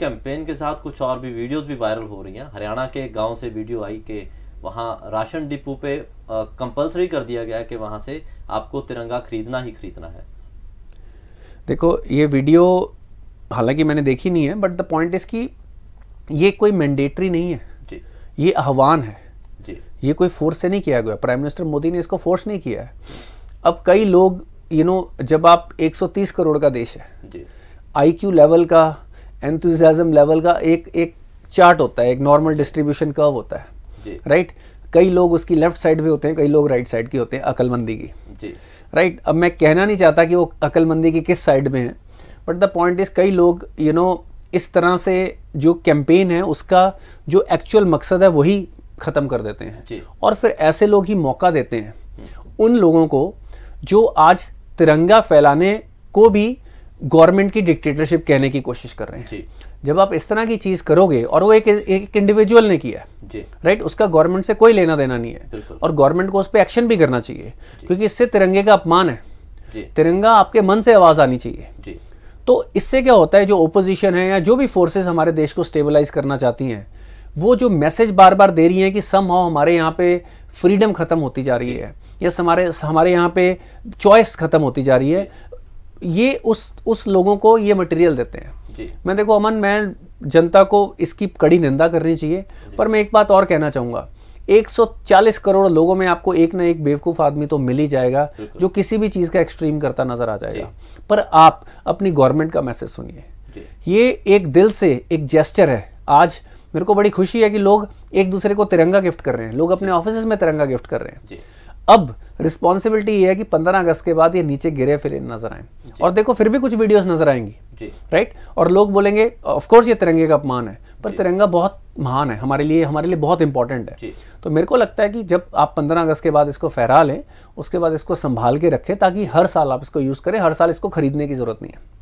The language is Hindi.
कैंपेन के साथ कुछ और भी वीडियोस भी वायरल हो रही हैं हरियाणा के गांव से वीडियो आई कि वहां राशन डिपो पे कंपलसरी कर दिया गया कि वहां से आपको तिरंगा खरीदना ही खरीदना है देखो ये वीडियो हालांकि मैंने देखी नहीं है बट द पॉइंट इज कि ये कोई मैंडेटरी नहीं है जी ये आह्वान है जी ये कोई फोर्स से नहीं किया गया प्राइम मिनिस्टर मोदी ने इसको फोर्स नहीं किया है अब कई लोग यू you नो know, जब आप 130 करोड़ का देश है आई क्यू लेवल का एंथुजियाज्म लेवल का एक एक चार्ट होता है एक नॉर्मल डिस्ट्रीब्यूशन कर्व होता है राइट कई लोग उसकी लेफ्ट साइड भी होते हैं कई लोग राइट साइड के होते हैं अकलमंदी की जी राइट अब मैं कहना नहीं चाहता कि वो अकलमंदी की किस साइड में है बट द पॉइंट इज़ कई लोग यू you नो know, इस तरह से जो कैंपेन है उसका जो एक्चुअल मकसद है वही ख़त्म कर देते हैं और फिर ऐसे लोग ही मौका देते हैं हम्म। उन लोगों को जो आज तिरंगा फैलाने को भी गवर्नमेंट की डिक्टेटरशिप कहने की कोशिश कर रहे हैं जी। जब आप इस तरह की चीज़ करोगे और वो एक एक इंडिविजुअल ने किया जी राइट उसका गवर्नमेंट से कोई लेना देना नहीं है और गवर्नमेंट को उस पर एक्शन भी करना चाहिए क्योंकि इससे तिरंगे का अपमान है तिरंगा आपके मन से आवाज़ आनी चाहिए तो इससे क्या होता है जो ओपोजिशन है या जो भी फोर्सेस हमारे देश को स्टेबलाइज करना चाहती हैं वो जो मैसेज बार बार दे रही हैं कि सम हाउ हमारे यहाँ पे फ्रीडम खत्म होती जा रही है या हमारे हमारे यहाँ पे चॉइस खत्म होती जा रही है ये उस उस लोगों को ये मटेरियल देते हैं मैं देखो अमन मैं जनता को इसकी कड़ी निंदा करनी चाहिए पर मैं एक बात और कहना चाहूंगा 140 करोड़ लोगों में आपको एक ना एक बेवकूफ आदमी तो मिल ही जाएगा जो किसी भी चीज़ का एक्सट्रीम करता नजर आ जाएगा पर आप अपनी गवर्नमेंट का मैसेज सुनिए ये एक दिल से एक जेस्टर है आज मेरे को बड़ी खुशी है कि लोग एक दूसरे को तिरंगा गिफ्ट कर रहे हैं लोग अपने ऑफिस में तिरंगा गिफ्ट कर रहे हैं अब रिस्पॉन्सिबिलिटी ये है कि 15 अगस्त के बाद ये नीचे गिरे फिर नजर आए और देखो फिर भी कुछ वीडियोस नजर आएंगी राइट और लोग बोलेंगे ऑफकोर्स ये तिरंगे का अपमान है पर तिरंगा बहुत महान है हमारे लिए हमारे लिए बहुत इंपॉर्टेंट है तो मेरे को लगता है कि जब आप 15 अगस्त के बाद इसको फहरा लें उसके बाद इसको संभाल के रखें ताकि हर साल आप इसको यूज़ करें हर साल इसको खरीदने की ज़रूरत नहीं है